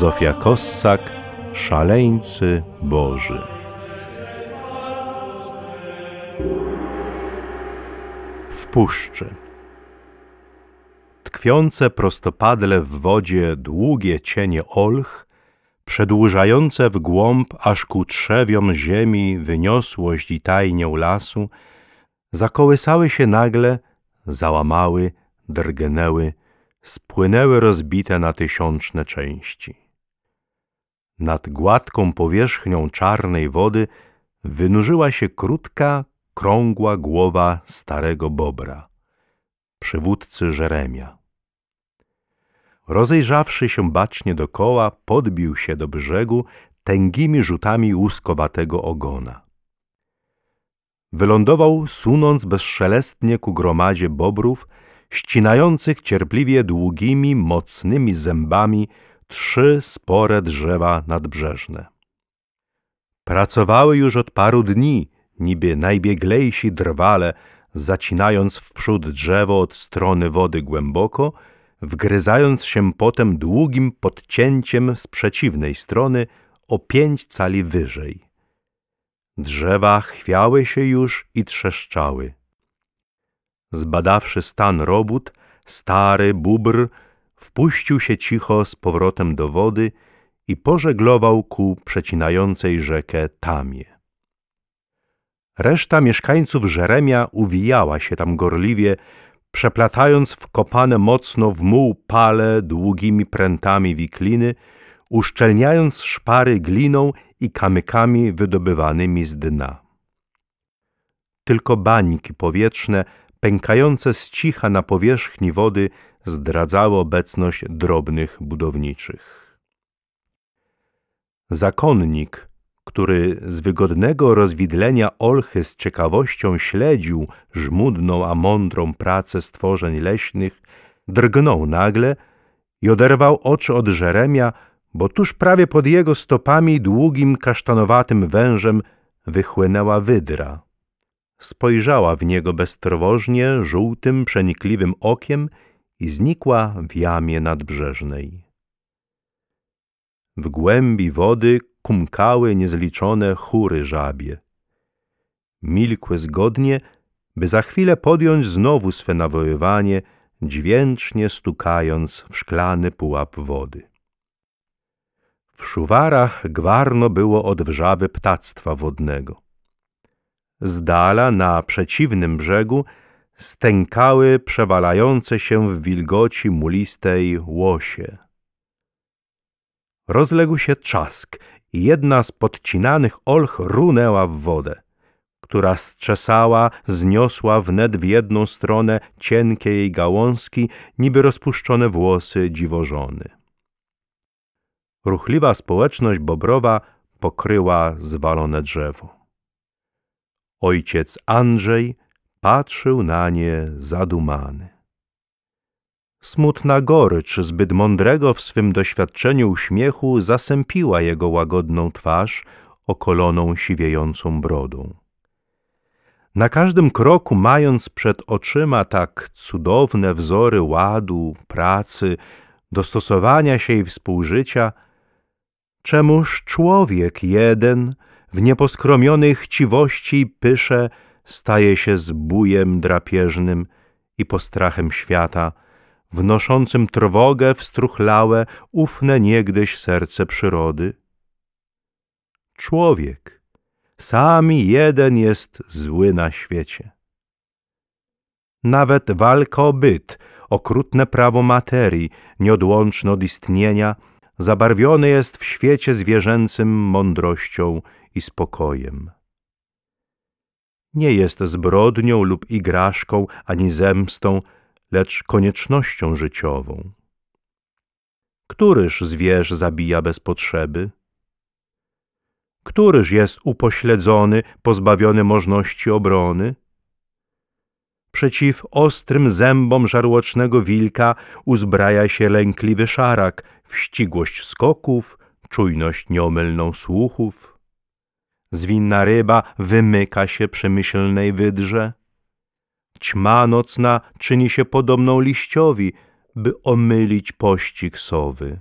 Zofia Kossak, Szaleńcy Boży. W puszczy. Tkwiące prostopadle w wodzie długie cienie olch, przedłużające w głąb aż ku trzewiom ziemi wyniosłość i tajnię lasu, zakołysały się nagle, załamały, drgnęły, spłynęły rozbite na tysiączne części. Nad gładką powierzchnią czarnej wody wynurzyła się krótka, krągła głowa starego bobra, przywódcy Żeremia. Rozejrzawszy się bacznie dokoła, podbił się do brzegu tęgimi rzutami łuskowatego ogona. Wylądował, sunąc bezszelestnie ku gromadzie bobrów, ścinających cierpliwie długimi, mocnymi zębami trzy spore drzewa nadbrzeżne. Pracowały już od paru dni, niby najbieglejsi drwale, zacinając wprzód drzewo od strony wody głęboko, wgryzając się potem długim podcięciem z przeciwnej strony o pięć cali wyżej. Drzewa chwiały się już i trzeszczały. Zbadawszy stan robót, stary bóbr wpuścił się cicho z powrotem do wody i pożeglował ku przecinającej rzekę Tamie. Reszta mieszkańców Żeremia uwijała się tam gorliwie, przeplatając wkopane mocno w muł pale długimi prętami wikliny, uszczelniając szpary gliną i kamykami wydobywanymi z dna. Tylko bańki powietrzne, pękające z cicha na powierzchni wody, zdradzały obecność drobnych budowniczych. Zakonnik, który z wygodnego rozwidlenia olchy z ciekawością śledził żmudną a mądrą pracę stworzeń leśnych, drgnął nagle i oderwał oczy od Jeremia, bo tuż prawie pod jego stopami długim kasztanowatym wężem wychłynęła wydra. Spojrzała w niego beztrwożnie, żółtym, przenikliwym okiem i znikła w jamie nadbrzeżnej. W głębi wody kumkały niezliczone chóry żabie. Milkły zgodnie, by za chwilę podjąć znowu swe nawoływanie, dźwięcznie stukając w szklany pułap wody. W szuwarach gwarno było od wrzawy ptactwa wodnego. Z dala na przeciwnym brzegu stękały przewalające się w wilgoci mulistej łosie. Rozległ się trzask i jedna z podcinanych olch runęła w wodę, która strzesała, zniosła wnet w jedną stronę cienkie jej gałązki, niby rozpuszczone włosy dziwożony. Ruchliwa społeczność Bobrowa pokryła zwalone drzewo. Ojciec Andrzej – patrzył na nie zadumany. Smutna gorycz zbyt mądrego w swym doświadczeniu uśmiechu zasępiła jego łagodną twarz okoloną siwiejącą brodą. Na każdym kroku, mając przed oczyma tak cudowne wzory ładu, pracy, dostosowania się i współżycia, czemuż człowiek jeden w nieposkromionej chciwości i pysze staje się zbójem drapieżnym i postrachem świata, wnoszącym trwogę w struchlałe, ufne niegdyś serce przyrody. Człowiek, sami jeden jest zły na świecie. Nawet walka o byt, okrutne prawo materii, nieodłączne od istnienia, zabarwione jest w świecie zwierzęcym mądrością i spokojem nie jest zbrodnią lub igraszką ani zemstą, lecz koniecznością życiową. Któryż zwierz zabija bez potrzeby? Któryż jest upośledzony, pozbawiony możności obrony? Przeciw ostrym zębom żarłocznego wilka uzbraja się lękliwy szarak, wścigłość skoków, czujność nieomylną słuchów. Zwinna ryba wymyka się przemyślnej wydrze. Ćma nocna czyni się podobną liściowi, by omylić pościg sowy.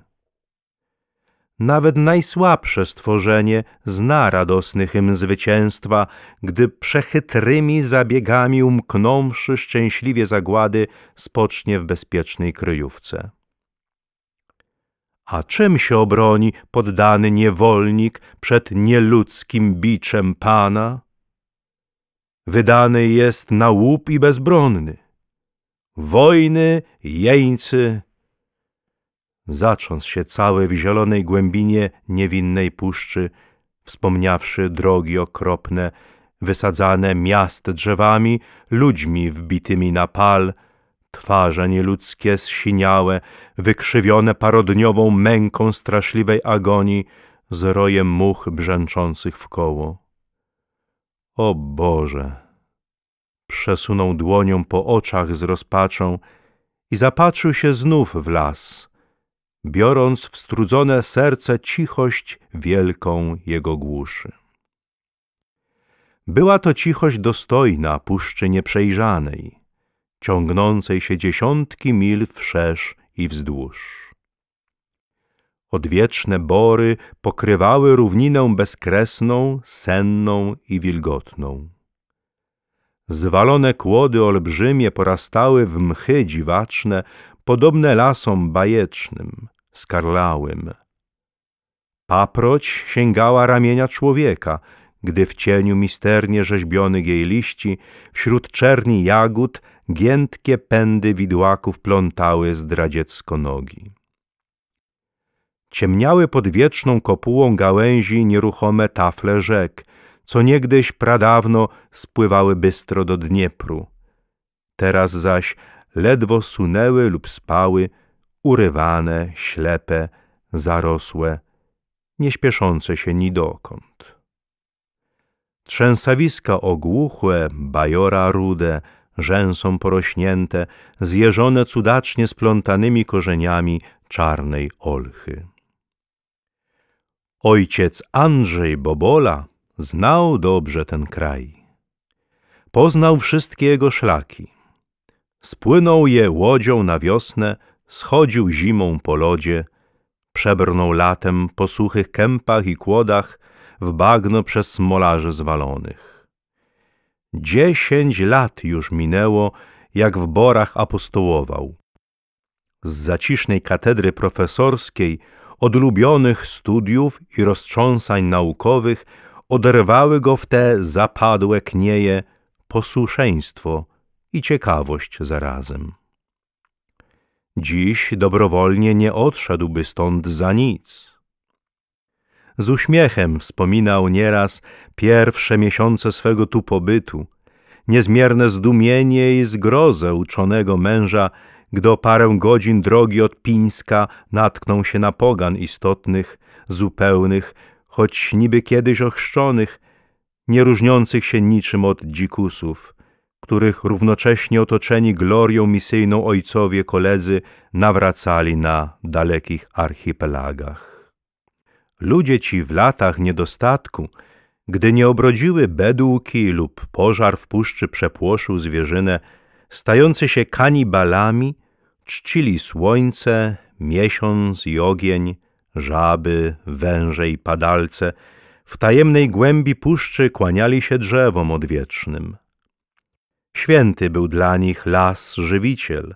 Nawet najsłabsze stworzenie zna radosny hymn zwycięstwa, gdy przechytrymi zabiegami umknąwszy szczęśliwie zagłady, spocznie w bezpiecznej kryjówce. A czym się obroni poddany niewolnik przed nieludzkim biczem Pana? Wydany jest na łup i bezbronny. Wojny, jeńcy. Zacząc się cały w zielonej głębinie niewinnej puszczy, wspomniawszy drogi okropne, wysadzane miast drzewami, ludźmi wbitymi na pal – Twarze nieludzkie, zsiniałe, wykrzywione parodniową męką straszliwej agonii, z rojem much brzęczących w koło. O Boże! Przesunął dłonią po oczach z rozpaczą i zapatrzył się znów w las, biorąc w strudzone serce cichość wielką jego głuszy. Była to cichość dostojna puszczy nieprzejrzanej, ciągnącej się dziesiątki mil wszerz i wzdłuż. Odwieczne bory pokrywały równinę bezkresną, senną i wilgotną. Zwalone kłody olbrzymie porastały w mchy dziwaczne, podobne lasom bajecznym, skarlałym. Paproć sięgała ramienia człowieka, gdy w cieniu misternie rzeźbionych jej liści, wśród czerni jagód, giętkie pędy widłaków plątały zdradziecko nogi. Ciemniały pod wieczną kopułą gałęzi nieruchome tafle rzek, co niegdyś pradawno spływały bystro do Dniepru. Teraz zaś ledwo sunęły lub spały, urywane, ślepe, zarosłe, nieśpieszące się ni dokąd. Trzęsawiska ogłuchłe, bajora rude, rzęsą porośnięte, zjeżone cudacznie splątanymi korzeniami czarnej olchy. Ojciec Andrzej Bobola znał dobrze ten kraj. Poznał wszystkie jego szlaki. Spłynął je łodzią na wiosnę, schodził zimą po lodzie, przebrnął latem po suchych kępach i kłodach w bagno przez molarzy zwalonych. Dziesięć lat już minęło, jak w Borach apostołował. Z zacisznej katedry profesorskiej, odlubionych studiów i roztrząsań naukowych oderwały go w te zapadłe knieje posłuszeństwo i ciekawość zarazem. Dziś dobrowolnie nie odszedłby stąd za nic – z uśmiechem wspominał nieraz pierwsze miesiące swego tu pobytu, niezmierne zdumienie i zgrozę uczonego męża, gdy o parę godzin drogi od Pińska natknął się na pogan istotnych, zupełnych, choć niby kiedyś ochrzczonych, nie różniących się niczym od dzikusów, których równocześnie otoczeni glorią misyjną ojcowie koledzy nawracali na dalekich archipelagach. Ludzie ci w latach niedostatku, gdy nie obrodziły bedułki lub pożar w puszczy przepłoszył zwierzynę, stający się kanibalami, czcili słońce, miesiąc i ogień, żaby, węże i padalce, w tajemnej głębi puszczy kłaniali się drzewom odwiecznym. Święty był dla nich las żywiciel,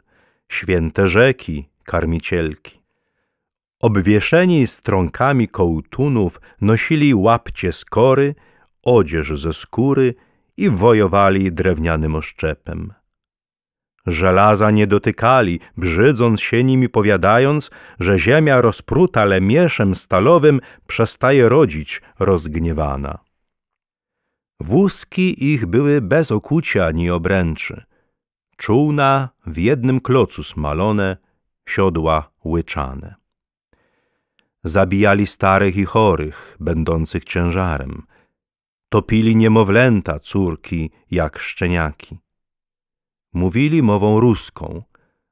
święte rzeki karmicielki. Obwieszeni stronkami kołtunów nosili łapcie z kory, odzież ze skóry i wojowali drewnianym oszczepem. Żelaza nie dotykali, brzydząc się nimi powiadając, że ziemia rozpruta lemieszem stalowym przestaje rodzić rozgniewana. Wózki ich były bez okucia ani obręczy, czółna w jednym klocu smalone, siodła łyczane. Zabijali starych i chorych, będących ciężarem. Topili niemowlęta, córki, jak szczeniaki. Mówili mową ruską.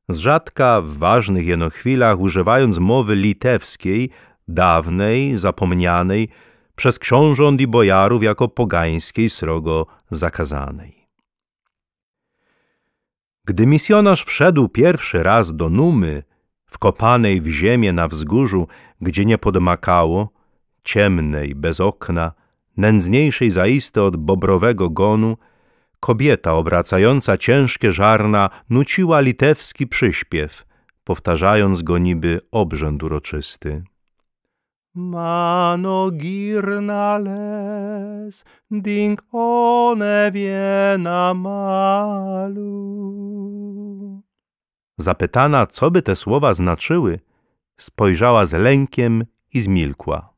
Z rzadka w ważnych jeno chwilach, używając mowy litewskiej, dawnej, zapomnianej, przez książąt i bojarów jako pogańskiej srogo zakazanej. Gdy misjonarz wszedł pierwszy raz do Numy, wkopanej w ziemię na wzgórzu, gdzie nie podmakało, ciemnej, bez okna, nędzniejszej zaiste od bobrowego gonu, kobieta obracająca ciężkie żarna nuciła litewski przyśpiew, powtarzając go niby obrzęd uroczysty. Mano ding one malu. Zapytana, co by te słowa znaczyły, Spojrzała z lękiem i zmilkła.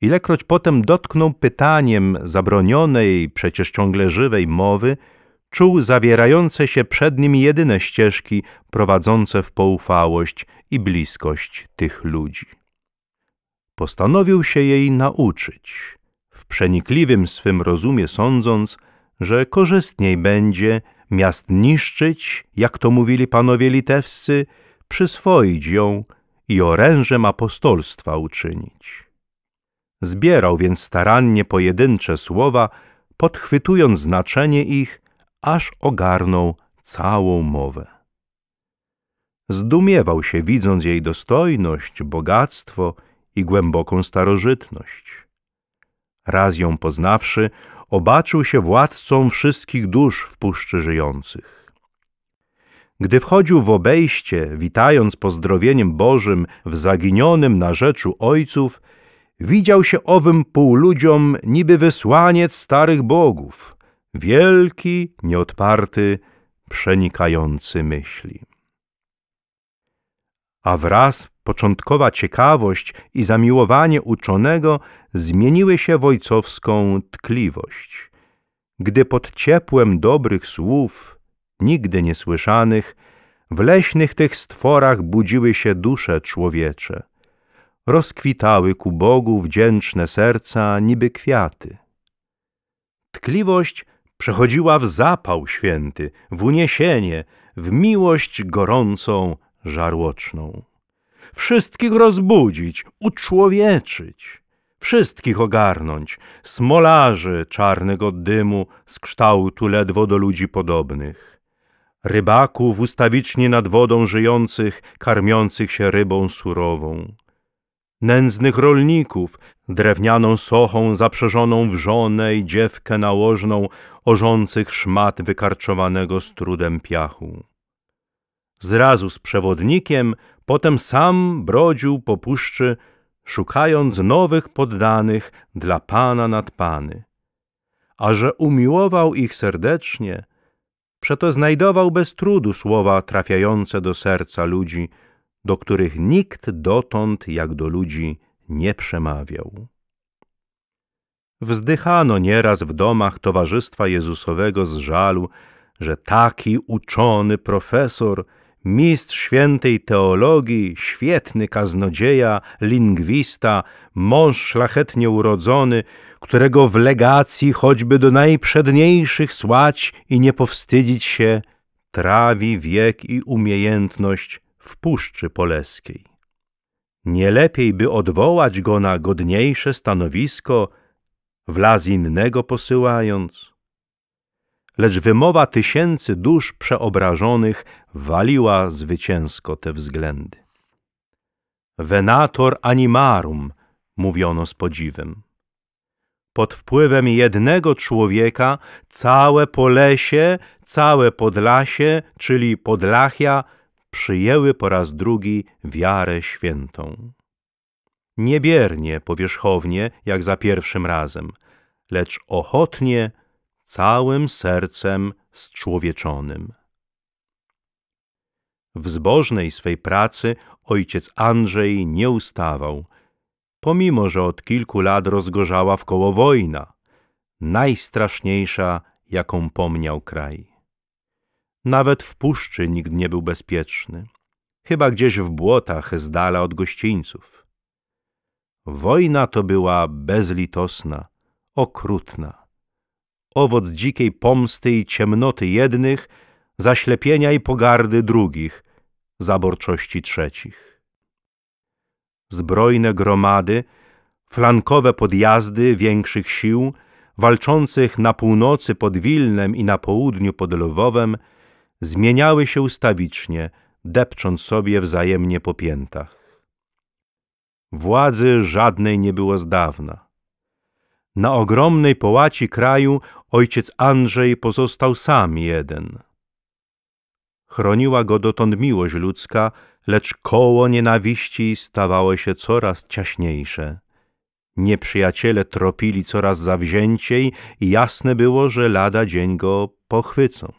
Ilekroć potem dotknął pytaniem zabronionej, przecież ciągle żywej mowy, czuł zawierające się przed nim jedyne ścieżki prowadzące w poufałość i bliskość tych ludzi. Postanowił się jej nauczyć, w przenikliwym swym rozumie sądząc, że korzystniej będzie miast niszczyć, jak to mówili panowie litewscy, przyswoić ją i orężem apostolstwa uczynić. Zbierał więc starannie pojedyncze słowa, podchwytując znaczenie ich, aż ogarnął całą mowę. Zdumiewał się, widząc jej dostojność, bogactwo i głęboką starożytność. Raz ją poznawszy, obaczył się władcą wszystkich dusz w puszczy żyjących gdy wchodził w obejście, witając pozdrowieniem Bożym w zaginionym narzeczu ojców, widział się owym półludziom niby wysłaniec starych bogów, wielki, nieodparty, przenikający myśli. A wraz początkowa ciekawość i zamiłowanie uczonego zmieniły się w ojcowską tkliwość. Gdy pod ciepłem dobrych słów nigdy niesłyszanych, w leśnych tych stworach budziły się dusze człowiecze. Rozkwitały ku Bogu wdzięczne serca niby kwiaty. Tkliwość przechodziła w zapał święty, w uniesienie, w miłość gorącą, żarłoczną. Wszystkich rozbudzić, uczłowieczyć, wszystkich ogarnąć, smolarzy czarnego dymu z kształtu ledwo do ludzi podobnych rybaków ustawicznie nad wodą żyjących, karmiących się rybą surową, nędznych rolników, drewnianą sochą zaprzeżoną żonę i dziewkę nałożną, orzących szmat wykarczowanego strudem piachu. Zrazu z przewodnikiem, potem sam brodził po puszczy, szukając nowych poddanych dla Pana nad Pany. A że umiłował ich serdecznie – Przeto znajdował bez trudu słowa trafiające do serca ludzi, do których nikt dotąd jak do ludzi nie przemawiał. Wzdychano nieraz w domach Towarzystwa Jezusowego z żalu, że taki uczony profesor – mistrz świętej teologii, świetny kaznodzieja, lingwista, mąż szlachetnie urodzony, którego w legacji choćby do najprzedniejszych słać i nie powstydzić się, trawi wiek i umiejętność w Puszczy Poleskiej. Nie lepiej by odwołać go na godniejsze stanowisko, w las innego posyłając – lecz wymowa tysięcy dusz przeobrażonych waliła zwycięsko te względy. Venator animarum, mówiono z podziwem. Pod wpływem jednego człowieka całe Polesie, całe Podlasie, czyli Podlachia, przyjęły po raz drugi wiarę świętą. Niebiernie, powierzchownie, jak za pierwszym razem, lecz ochotnie całym sercem zczłowieczonym. W zbożnej swej pracy ojciec Andrzej nie ustawał, pomimo że od kilku lat rozgorzała wkoło wojna, najstraszniejsza, jaką pomniał kraj. Nawet w puszczy nikt nie był bezpieczny, chyba gdzieś w błotach z dala od gościńców. Wojna to była bezlitosna, okrutna owoc dzikiej pomsty i ciemnoty jednych, zaślepienia i pogardy drugich, zaborczości trzecich. Zbrojne gromady, flankowe podjazdy większych sił, walczących na północy pod Wilnem i na południu pod Lwowem, zmieniały się ustawicznie, depcząc sobie wzajemnie po piętach. Władzy żadnej nie było z dawna. Na ogromnej połaci kraju ojciec Andrzej pozostał sam jeden. Chroniła go dotąd miłość ludzka, lecz koło nienawiści stawało się coraz ciaśniejsze. Nieprzyjaciele tropili coraz zawzięciej i jasne było, że lada dzień go pochwycą.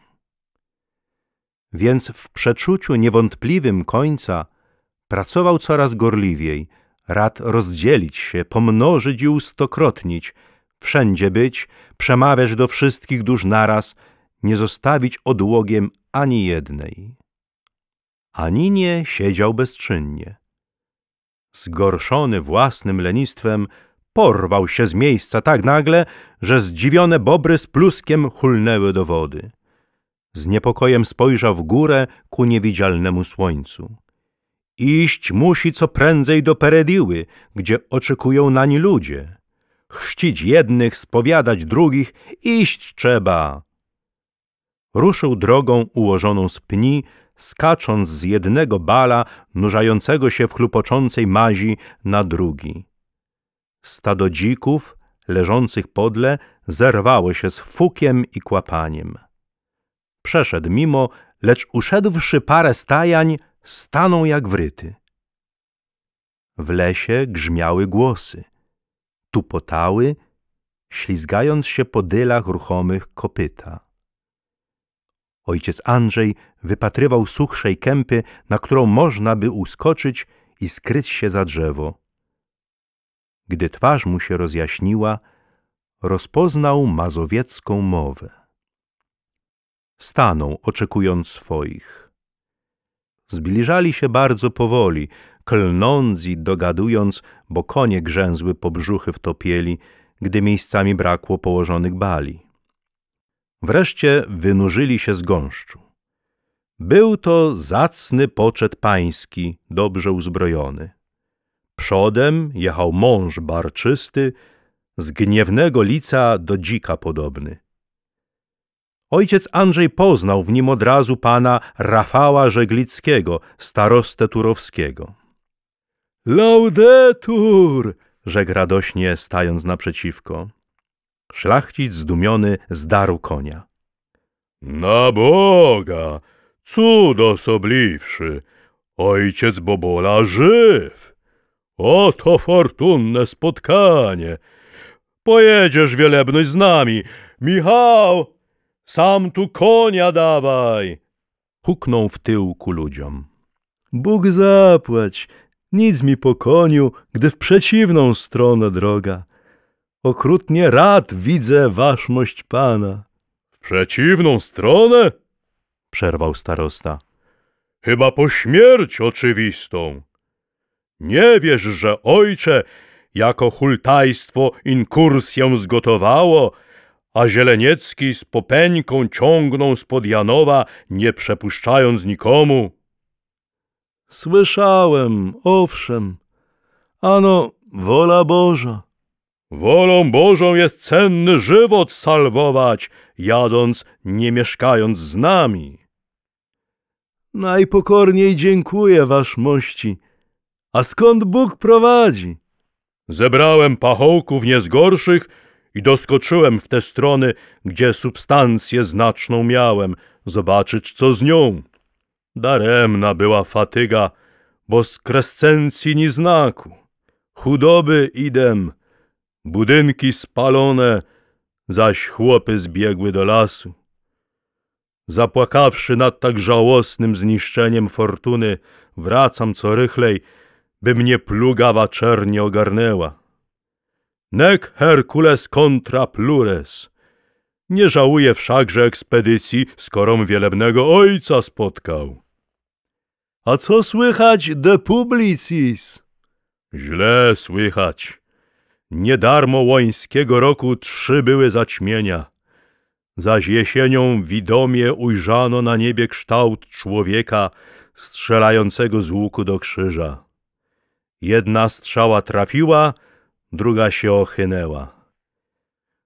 Więc w przeczuciu niewątpliwym końca pracował coraz gorliwiej, rad rozdzielić się, pomnożyć i ustokrotnić – wszędzie być, przemawiać do wszystkich dusz naraz, nie zostawić odłogiem ani jednej. Ani nie siedział bezczynnie. Zgorszony własnym lenistwem, porwał się z miejsca tak nagle, że zdziwione bobry z pluskiem hulnęły do wody. Z niepokojem spojrzał w górę ku niewidzialnemu słońcu. Iść musi co prędzej do Perediły, gdzie oczekują nań ludzie chrzcić jednych, spowiadać drugich, iść trzeba. Ruszył drogą ułożoną z pni, skacząc z jednego bala nurzającego się w chlupoczącej mazi na drugi. Stado dzików, leżących podle, zerwało się z fukiem i kłapaniem. Przeszedł mimo, lecz uszedłszy parę stajań, stanął jak wryty. W lesie grzmiały głosy tupotały, ślizgając się po dylach ruchomych kopyta. Ojciec Andrzej wypatrywał suchszej kępy, na którą można by uskoczyć i skryć się za drzewo. Gdy twarz mu się rozjaśniła, rozpoznał mazowiecką mowę. Stanął, oczekując swoich. Zbliżali się bardzo powoli, klnąc i dogadując, bo konie grzęzły po brzuchy wtopieli, gdy miejscami brakło położonych bali. Wreszcie wynurzyli się z gąszczu. Był to zacny poczet pański, dobrze uzbrojony. Przodem jechał mąż barczysty, z gniewnego lica do dzika podobny. Ojciec Andrzej poznał w nim od razu pana Rafała Żeglickiego, starostę turowskiego. Laudetur! rzekł radośnie, stając naprzeciwko. Szlachcic zdumiony zdarł konia. Na Boga! Cud osobliwszy! Ojciec Bobola żyw! Oto fortunne spotkanie! Pojedziesz, wielebność, z nami! Michał! Sam tu konia dawaj! Huknął w tył ku ludziom. Bóg zapłać! nic mi po koniu, gdy w przeciwną stronę droga. Okrutnie rad widzę waszmość pana. W przeciwną stronę? przerwał starosta. Chyba po śmierć oczywistą. Nie wiesz, że ojcze jako hultajstwo inkursję zgotowało, a Zieleniecki z Popeńką ciągnął spod Janowa, nie przepuszczając nikomu. Słyszałem, owszem. Ano, wola Boża. Wolą Bożą jest cenny żywot salwować, jadąc, nie mieszkając z nami. Najpokorniej dziękuję, wasz mości. A skąd Bóg prowadzi? Zebrałem pachołków niezgorszych i doskoczyłem w te strony, gdzie substancję znaczną miałem, zobaczyć, co z nią. Daremna była fatyga, bo z krescencji ni znaku. Chudoby idem, budynki spalone, zaś chłopy zbiegły do lasu. Zapłakawszy nad tak żałosnym zniszczeniem fortuny, wracam co rychlej, by mnie plugawa czernie ogarnęła. Nec Hercules contra plures. Nie żałuję wszakże ekspedycji, skorom wielebnego ojca spotkał. A co słychać de publicis? Źle słychać. Niedarmo łońskiego roku trzy były zaćmienia. Zaś jesienią widomie ujrzano na niebie kształt człowieka strzelającego z łuku do krzyża. Jedna strzała trafiła, druga się ochynęła.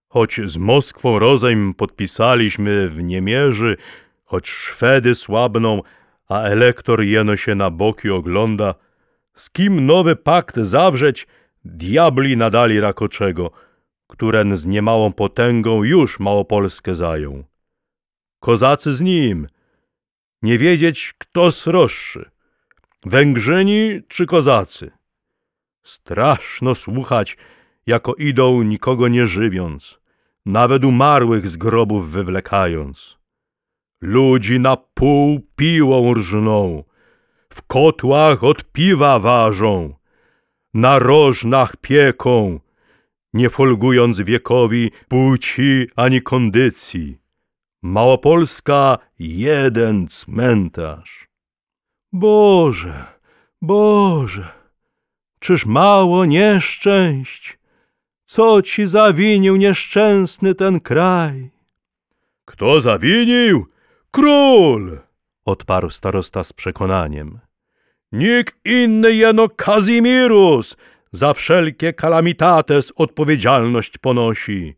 Choć z Moskwą rozejm podpisaliśmy w niemierzy, choć Szwedy słabną, a elektor jeno się na boki ogląda, z kim nowy pakt zawrzeć, diabli nadali rakoczego, któren z niemałą potęgą już Małopolskę zajął. Kozacy z nim, nie wiedzieć kto sroższy, Węgrzyni czy kozacy. Straszno słuchać, jako idą nikogo nie żywiąc, nawet umarłych z grobów wywlekając ludzi na pół piłą rżną, w kotłach od piwa ważą, na rożnach pieką, nie folgując wiekowi płci ani kondycji. Małopolska jeden cmentarz. Boże, Boże, czyż mało nieszczęść? Co ci zawinił nieszczęsny ten kraj? Kto zawinił? król! odparł starosta z przekonaniem. Nikt inny jeno Kazimirus za wszelkie kalamitates odpowiedzialność ponosi.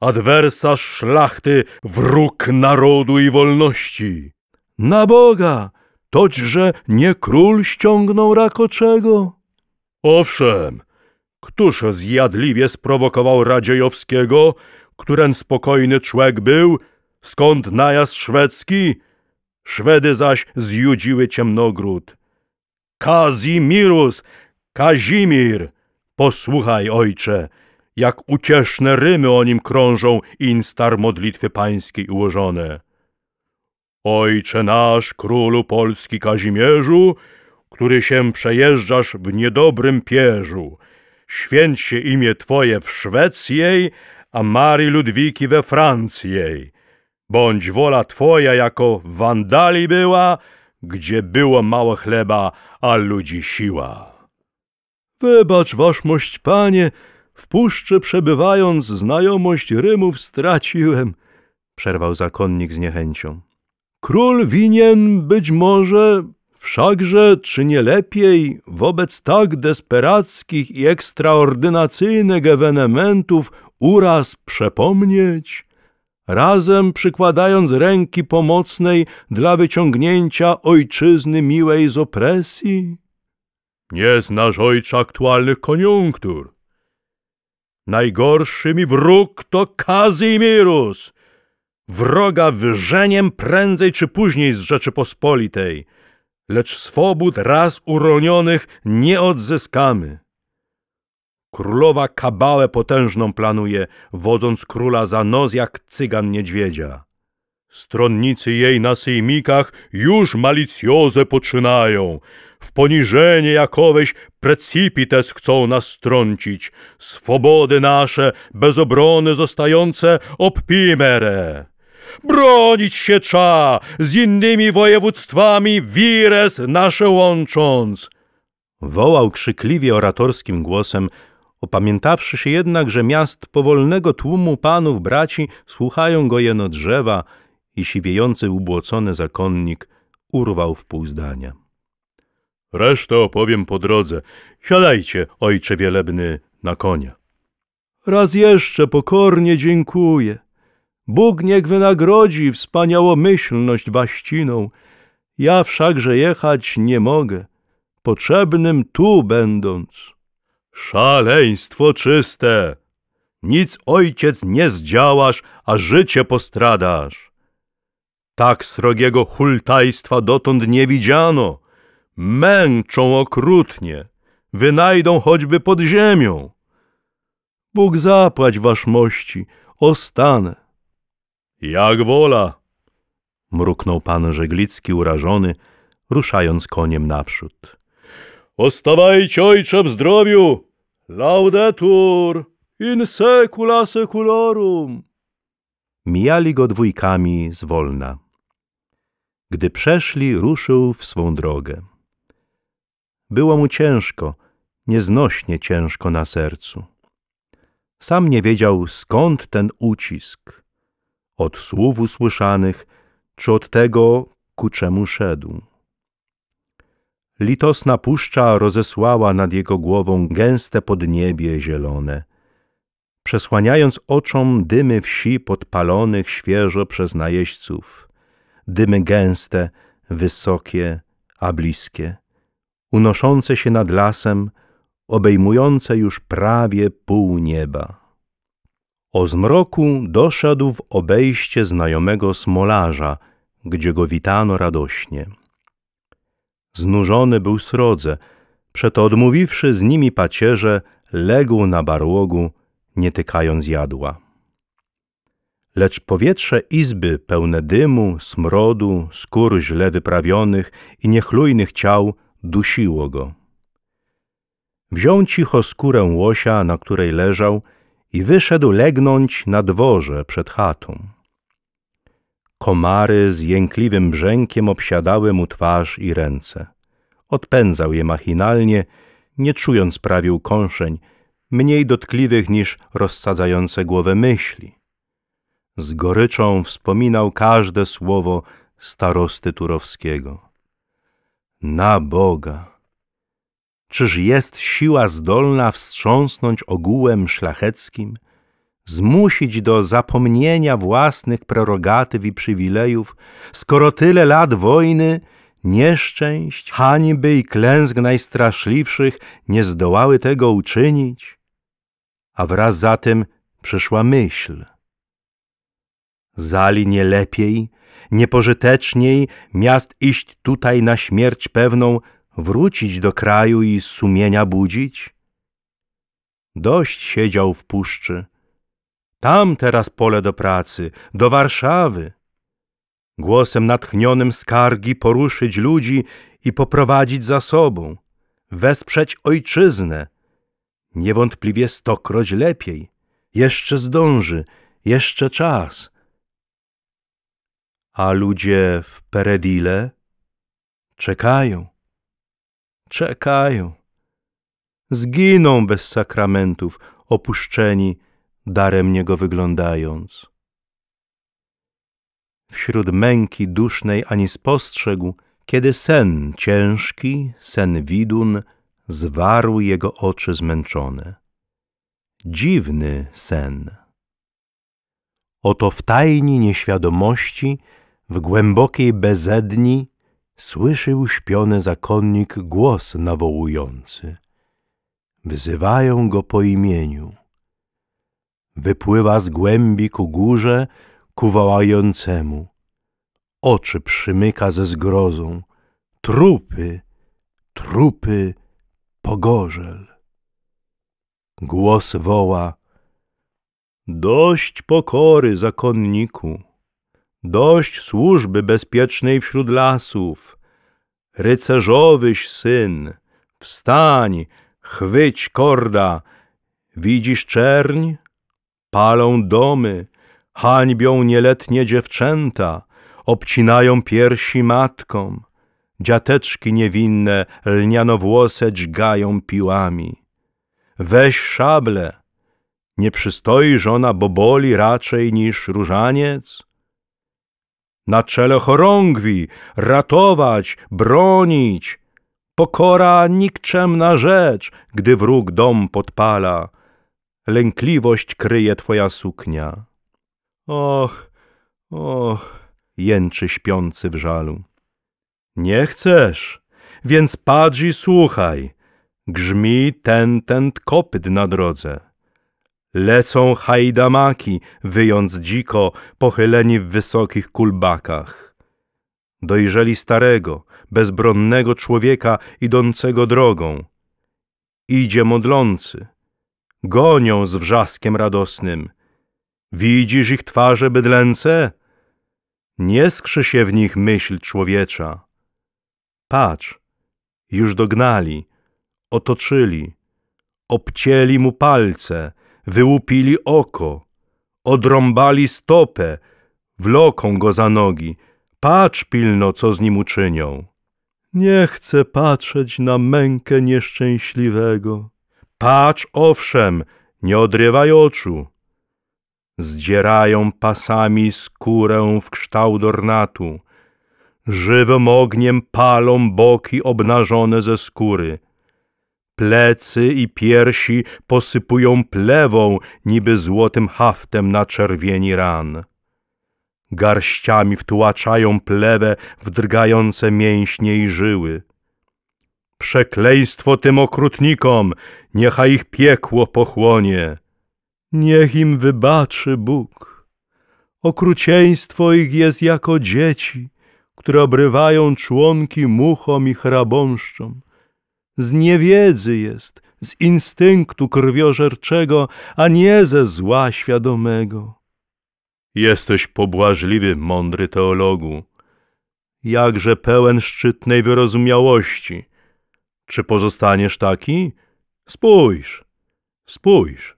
Adwersarz szlachty, wróg narodu i wolności. Na Boga, toćże nie król ściągnął rakoczego? Owszem, któż zjadliwie sprowokował Radziejowskiego, któren spokojny człek był, skąd najazd szwedzki? Szwedy zaś zjudziły ciemnogród. Kazimirus, Kazimir, posłuchaj, ojcze, jak ucieszne rymy o nim krążą instar modlitwy pańskiej ułożone. Ojcze nasz, królu polski Kazimierzu, który się przejeżdżasz w niedobrym pierzu, święć się imię Twoje w Szwecji, a Marii Ludwiki we Francji. Bądź wola Twoja, jako wandali była, gdzie było mało chleba, a ludzi siła. Wybacz, waszmość, panie, w puszczy przebywając znajomość rymów straciłem, przerwał zakonnik z niechęcią. Król winien być może, wszakże czy nie lepiej wobec tak desperackich i ekstraordynacyjnych ewenementów uraz przepomnieć, razem przykładając ręki pomocnej dla wyciągnięcia ojczyzny miłej z opresji? Nie znasz ojcze aktualnych koniunktur. Najgorszy mi wróg to Kazimirus, wroga wyżeniem prędzej czy później z Rzeczypospolitej, lecz swobód raz uronionych nie odzyskamy. Królowa kabałę potężną planuje, wodząc króla za nos jak cygan niedźwiedzia. Stronnicy jej na sejmikach już malicjoze poczynają. W poniżenie jakoweś precipites chcą nas strącić. Swobody nasze, bez obrony zostające, obpimere. Bronić się trza, z innymi województwami wires nasze łącząc. Wołał krzykliwie oratorskim głosem Opamiętawszy się jednak, że miast powolnego tłumu panów braci słuchają go jeno drzewa i siwiejący ubłocony zakonnik urwał w pół zdania. Resztę opowiem po drodze. Siadajcie, ojcze wielebny, na konia. Raz jeszcze pokornie dziękuję. Bóg niech wynagrodzi wspaniałomyślność waściną. Ja wszakże jechać nie mogę, potrzebnym tu będąc. Szaleństwo czyste! Nic ojciec nie zdziałasz, a życie postradasz. Tak srogiego hultajstwa dotąd nie widziano. Męczą okrutnie, wynajdą choćby pod ziemią. Bóg zapłać waszmości, ostanę. Jak wola! mruknął pan Żeglicki urażony, ruszając koniem naprzód. Ostawajcie, ojcze, w zdrowiu! Laudetur in secula seculorum. Mijali go dwójkami zwolna. Gdy przeszli, ruszył w swą drogę. Było mu ciężko, nieznośnie ciężko na sercu. Sam nie wiedział, skąd ten ucisk. Od słów usłyszanych, czy od tego, ku czemu szedł. Litosna puszcza rozesłała nad jego głową gęste podniebie zielone, przesłaniając oczom dymy wsi podpalonych świeżo przez najeźdźców, dymy gęste, wysokie, a bliskie, unoszące się nad lasem, obejmujące już prawie pół nieba. O zmroku doszedł w obejście znajomego smolarza, gdzie go witano radośnie. Znużony był srodze, przeto odmówiwszy z nimi pacierze, legł na barłogu, nie tykając jadła. Lecz powietrze izby pełne dymu, smrodu, skór źle wyprawionych i niechlujnych ciał dusiło go. Wziął cicho skórę łosia, na której leżał, i wyszedł legnąć na dworze przed chatą. Komary z jękliwym brzękiem obsiadały mu twarz i ręce. Odpędzał je machinalnie, nie czując prawie ukąszeń, mniej dotkliwych niż rozsadzające głowę myśli. Z goryczą wspominał każde słowo starosty Turowskiego. Na Boga! Czyż jest siła zdolna wstrząsnąć ogółem szlacheckim, zmusić do zapomnienia własnych prerogatyw i przywilejów, skoro tyle lat wojny, nieszczęść, hańby i klęsk najstraszliwszych nie zdołały tego uczynić? A wraz za tym przyszła myśl. Zali nie lepiej, niepożyteczniej, miast iść tutaj na śmierć pewną, wrócić do kraju i sumienia budzić? Dość siedział w puszczy – tam teraz pole do pracy, do Warszawy. Głosem natchnionym skargi poruszyć ludzi i poprowadzić za sobą, wesprzeć ojczyznę. Niewątpliwie stokroć lepiej. Jeszcze zdąży, jeszcze czas. A ludzie w Peredile czekają, czekają. Zginą bez sakramentów, opuszczeni, daremnie go wyglądając. Wśród męki dusznej ani spostrzegł, kiedy sen ciężki, sen widun, zwarł jego oczy zmęczone. Dziwny sen. Oto w tajni nieświadomości, w głębokiej bezedni, słyszył śpiony zakonnik głos nawołujący. Wzywają go po imieniu wypływa z głębi ku górze, ku wołającemu. Oczy przymyka ze zgrozą. Trupy, trupy, pogorzel. Głos woła. Dość pokory, zakonniku. Dość służby bezpiecznej wśród lasów. Rycerzowyś syn, wstań, chwyć korda. Widzisz czerń? palą domy, hańbią nieletnie dziewczęta, obcinają piersi matkom, dziateczki niewinne lnianowłose dźgają piłami. Weź szable, nie przystoi żona boboli raczej niż różaniec? Na czele chorągwi, ratować, bronić, pokora nikczemna rzecz, gdy wróg dom podpala, lękliwość kryje twoja suknia. Och, och, jęczy śpiący w żalu. Nie chcesz, więc patrz i słuchaj. Grzmi ten, ten kopyt na drodze. Lecą hajdamaki, wyjąc dziko, pochyleni w wysokich kulbakach. Dojrzeli starego, bezbronnego człowieka idącego drogą. Idzie modlący, gonią z wrzaskiem radosnym. Widzisz ich twarze bydlęce? Nie skrzy się w nich myśl człowiecza. Patrz, już dognali, otoczyli, obcięli mu palce, wyłupili oko, odrąbali stopę, wloką go za nogi. Patrz pilno, co z nim uczynią. Nie chcę patrzeć na mękę nieszczęśliwego. Patrz owszem, nie odrywaj oczu. Zdzierają pasami skórę w kształt ornatu. Żywym ogniem palą boki obnażone ze skóry. Plecy i piersi posypują plewą, niby złotym haftem na czerwieni ran. Garściami wtłaczają plewę w drgające mięśnie i żyły. Przekleństwo tym okrutnikom, niechaj ich piekło pochłonie. Niech im wybaczy Bóg. Okrucieństwo ich jest jako dzieci, które obrywają członki muchom i chrabąszczom. Z niewiedzy jest, z instynktu krwiożerczego, a nie ze zła świadomego. Jesteś pobłażliwy, mądry teologu, jakże pełen szczytnej wyrozumiałości – czy pozostaniesz taki? Spójrz, spójrz.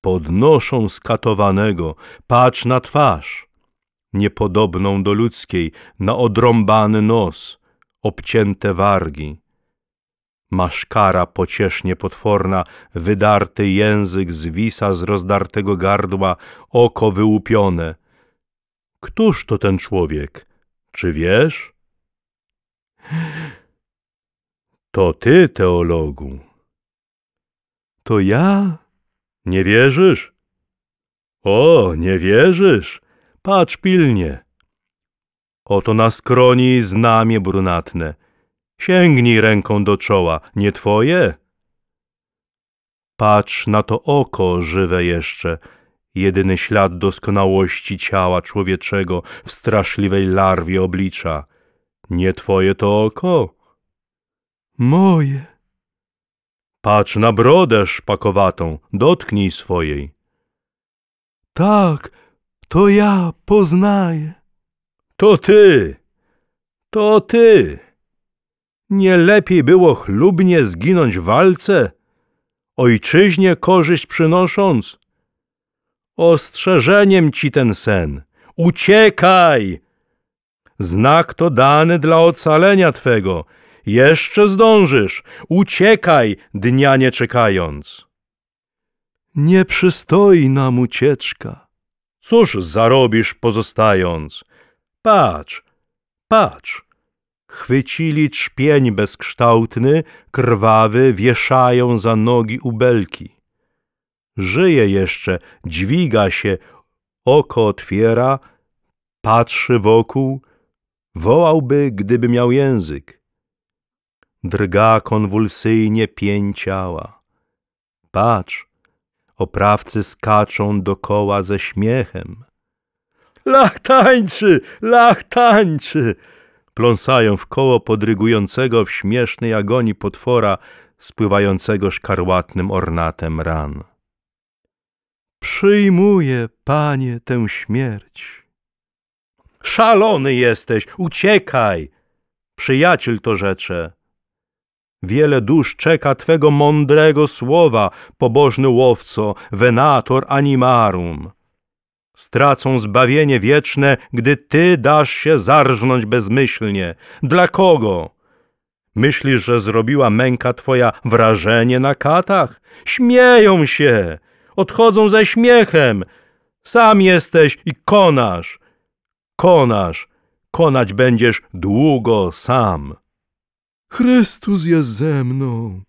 Podnoszą skatowanego, patrz na twarz, niepodobną do ludzkiej, na odrąbany nos, obcięte wargi. Masz kara pociesznie potworna, wydarty język zwisa z rozdartego gardła, oko wyłupione. Któż to ten człowiek? Czy wiesz? To ty, teologu. To ja? Nie wierzysz? O, nie wierzysz? Patrz pilnie. Oto na skroni znamie brunatne. Sięgnij ręką do czoła, nie twoje? Patrz na to oko żywe jeszcze, jedyny ślad doskonałości ciała człowieczego w straszliwej larwie oblicza. Nie twoje to oko? Moje. Patrz na brodę szpakowatą, dotknij swojej. Tak, to ja poznaję. To ty, to ty. Nie lepiej było chlubnie zginąć w walce, ojczyźnie korzyść przynosząc? Ostrzeżeniem ci ten sen. Uciekaj! Znak to dany dla ocalenia twego – jeszcze zdążysz! Uciekaj, dnia nie czekając! Nie przystoi nam ucieczka. Cóż zarobisz pozostając? Patrz, patrz! Chwycili trzpień bezkształtny, krwawy, wieszają za nogi ubelki. Żyje jeszcze, dźwiga się, oko otwiera, patrzy wokół, wołałby, gdyby miał język drga konwulsyjnie pień ciała. Patrz, oprawcy skaczą dokoła ze śmiechem. Lach tańczy, lach tańczy! Pląsają w koło podrygującego w śmiesznej agonii potwora, spływającego szkarłatnym ornatem ran. Przyjmuję, panie, tę śmierć. Szalony jesteś, uciekaj! Przyjaciel to rzecze. Wiele dusz czeka Twego mądrego słowa, pobożny łowco, venator animarum. Stracą zbawienie wieczne, gdy Ty dasz się zarżnąć bezmyślnie. Dla kogo? Myślisz, że zrobiła męka Twoja wrażenie na katach? Śmieją się! Odchodzą ze śmiechem! Sam jesteś i konasz! Konasz! Konać będziesz długo sam! Chrystus jest ze mną.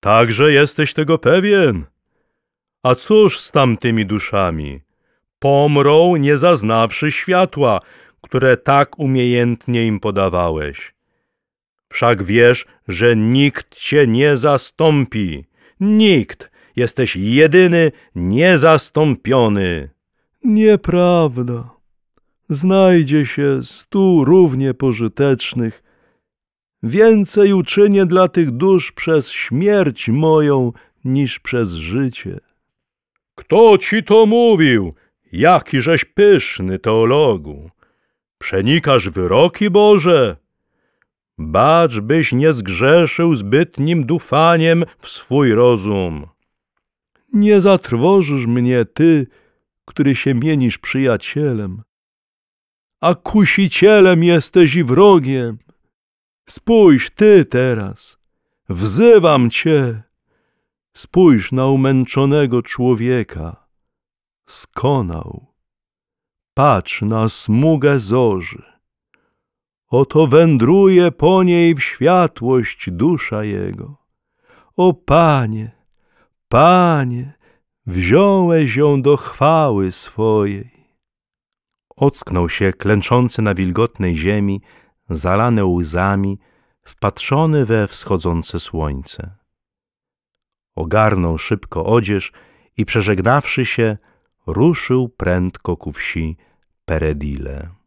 Także jesteś tego pewien. A cóż z tamtymi duszami? Pomrą, nie zaznawszy światła, które tak umiejętnie im podawałeś. Wszak wiesz, że nikt cię nie zastąpi. Nikt. Jesteś jedyny, niezastąpiony. Nieprawda. Znajdzie się stu równie pożytecznych, Więcej uczynię dla tych dusz przez śmierć moją niż przez życie. Kto ci to mówił? Jakiżeś pyszny teologu! Przenikasz wyroki Boże! Bacz, byś nie zgrzeszył zbytnim dufaniem w swój rozum. Nie zatrwożysz mnie, ty, który się mienisz przyjacielem, a kusicielem jesteś i wrogiem. Spójrz ty teraz, wzywam cię. Spójrz na umęczonego człowieka. Skonał. Patrz na smugę zorzy. Oto wędruje po niej w światłość dusza jego. O Panie, Panie, wziąłeś ją do chwały swojej. Ocknął się, klęczący na wilgotnej ziemi, zalane łzami, wpatrzony we wschodzące słońce. Ogarnął szybko odzież i przeżegnawszy się, ruszył prędko ku wsi Peredile.